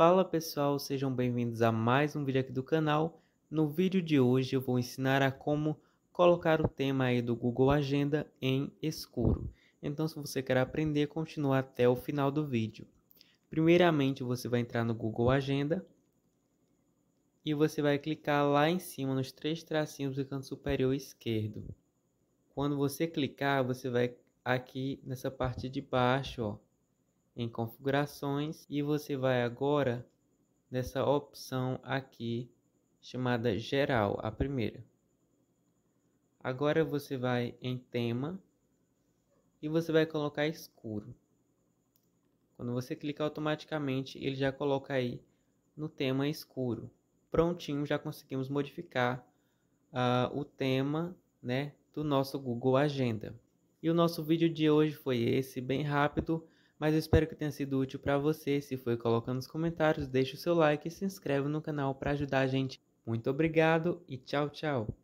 Fala pessoal, sejam bem-vindos a mais um vídeo aqui do canal. No vídeo de hoje eu vou ensinar a como colocar o tema aí do Google Agenda em escuro. Então se você quer aprender, continue até o final do vídeo. Primeiramente você vai entrar no Google Agenda e você vai clicar lá em cima nos três tracinhos do canto superior esquerdo. Quando você clicar, você vai aqui nessa parte de baixo, ó, em configurações e você vai agora nessa opção aqui chamada geral, a primeira. Agora você vai em tema e você vai colocar escuro. Quando você clicar automaticamente, ele já coloca aí no tema escuro. Prontinho, já conseguimos modificar uh, o tema né, do nosso Google Agenda. E o nosso vídeo de hoje foi esse, bem rápido mas espero que tenha sido útil para você. Se foi, coloca nos comentários, deixa o seu like e se inscreve no canal para ajudar a gente. Muito obrigado e tchau, tchau.